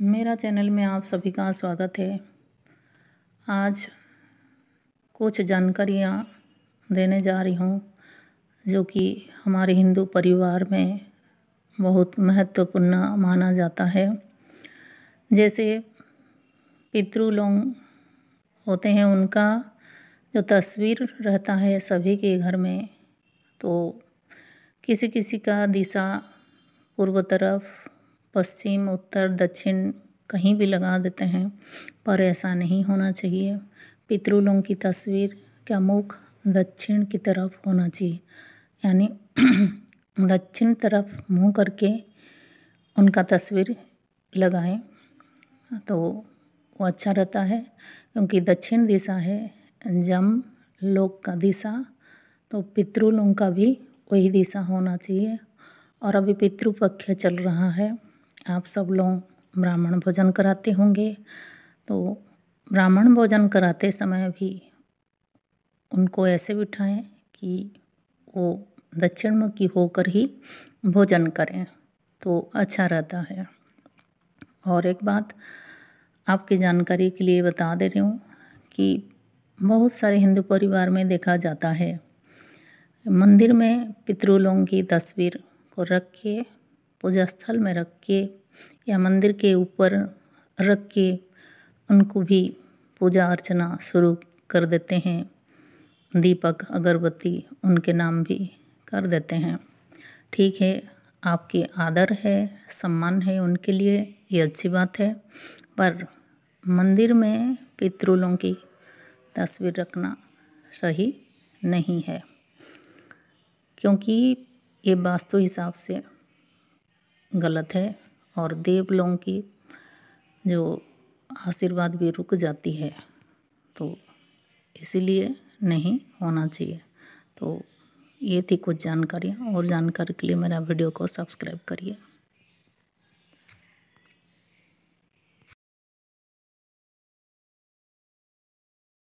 मेरा चैनल में आप सभी का स्वागत है आज कुछ जानकारियाँ देने जा रही हूँ जो कि हमारे हिंदू परिवार में बहुत महत्वपूर्ण माना जाता है जैसे पितृ लोग होते हैं उनका जो तस्वीर रहता है सभी के घर में तो किसी किसी का दिशा पूर्व तरफ पश्चिम उत्तर दक्षिण कहीं भी लगा देते हैं पर ऐसा नहीं होना चाहिए पितृलों की तस्वीर का मुख दक्षिण की तरफ होना चाहिए यानी दक्षिण तरफ मुँह करके उनका तस्वीर लगाएं तो वो अच्छा रहता है क्योंकि दक्षिण दिशा है जम लोक का दिशा तो पितृलों का भी वही दिशा होना चाहिए और अभी पितृपक्ष चल रहा है आप सब लोग ब्राह्मण भोजन कराते होंगे तो ब्राह्मण भोजन कराते समय भी उनको ऐसे बिठाएं कि वो दक्षिण मुखी होकर ही भोजन करें तो अच्छा रहता है और एक बात आपकी जानकारी के लिए बता दे रही हूँ कि बहुत सारे हिंदू परिवार में देखा जाता है मंदिर में पितरों की तस्वीर को रख के पूजा स्थल में रख के या मंदिर के ऊपर रख के उनको भी पूजा अर्चना शुरू कर देते हैं दीपक अगरबत्ती उनके नाम भी कर देते हैं ठीक है आपके आदर है सम्मान है उनके लिए ये अच्छी बात है पर मंदिर में पितृलों की तस्वीर रखना सही नहीं है क्योंकि ये वास्तु हिसाब से गलत है और देव लोगों की जो आशीर्वाद भी रुक जाती है तो इसीलिए नहीं होना चाहिए तो ये थी कुछ जानकारियाँ और जानकारी के लिए मेरा वीडियो को सब्सक्राइब करिए